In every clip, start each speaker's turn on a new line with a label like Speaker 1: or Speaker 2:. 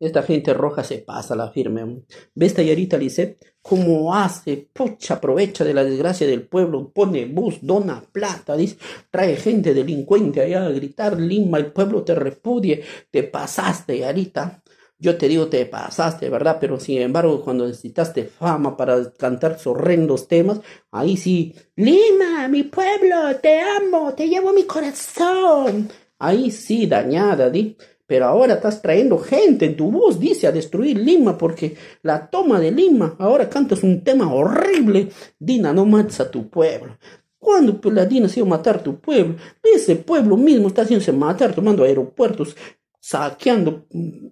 Speaker 1: Esta gente roja se pasa la firme. ¿Ves, Yarita Lice, ¿Cómo hace? pucha, aprovecha de la desgracia del pueblo, pone bus, dona plata, dice, trae gente delincuente allá a gritar, Lima, el pueblo te repudie, te pasaste, Yarita. Yo te digo, te pasaste, ¿verdad? Pero sin embargo, cuando necesitaste fama para cantar horrendos temas, ahí sí, Lima, mi pueblo, te amo, te llevo mi corazón. Ahí sí, dañada, di pero ahora estás trayendo gente en tu voz, dice, a destruir Lima, porque la toma de Lima, ahora cantas un tema horrible, Dina, no mates a tu pueblo. ¿Cuándo pues, la Dina se sido matar tu pueblo? Ese pueblo mismo está haciéndose matar, tomando aeropuertos, saqueando, mm,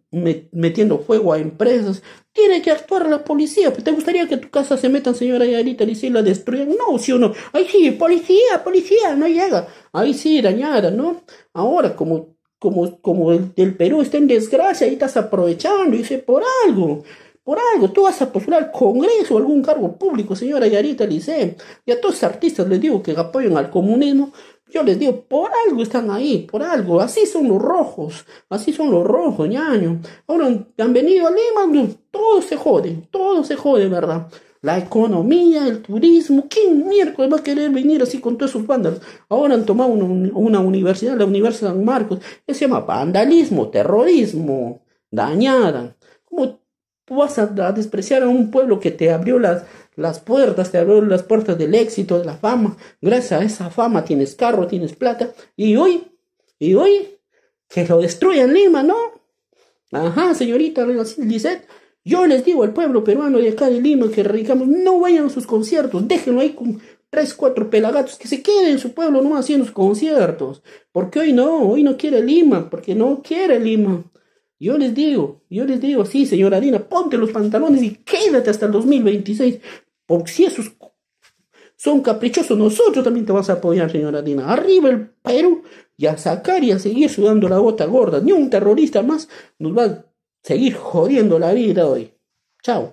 Speaker 1: metiendo fuego a empresas. Tiene que actuar la policía. ¿Te gustaría que tu casa se metan, señora Yarita, y si la destruyen. No, sí o no. Ahí sí, policía, policía, no llega. Ahí sí, dañada, ¿no? Ahora, como como, como el, del Perú está en desgracia y estás aprovechando, dice, por algo, por algo, tú vas a postular al Congreso o algún cargo público, señora Yarita Lice, y a todos los artistas les digo que apoyen al comunismo, yo les digo, por algo están ahí, por algo, así son los rojos, así son los rojos, ñaño. Ahora han venido a Lima, todos se joden, todos se joden, ¿verdad? la economía, el turismo. ¿Quién miércoles va a querer venir así con todos esos vándalos? Ahora han tomado una, una universidad, la Universidad de San Marcos, que se llama vandalismo, terrorismo, dañada. ¿Cómo tú vas a, despreciar a un pueblo que te abrió las, las puertas, te abrió las puertas del éxito, de la fama? Gracias a esa fama tienes carro, tienes plata. Y hoy, y hoy, que lo destruyan Lima, ¿no? Ajá, señorita Lisette yo les digo al pueblo peruano de acá de Lima que radicamos, no vayan a sus conciertos, déjenlo ahí con tres, cuatro pelagatos que se queden en su pueblo no haciendo sus conciertos. Porque hoy no, hoy no quiere Lima, porque no quiere Lima. Yo les digo, yo les digo, sí, señora Dina, ponte los pantalones y quédate hasta el 2026. Porque si esos son caprichosos, nosotros también te vamos a apoyar, señora Dina. Arriba el Perú y a sacar y a seguir sudando la gota gorda. Ni un terrorista más nos va a seguir jodiendo la vida hoy. Chao.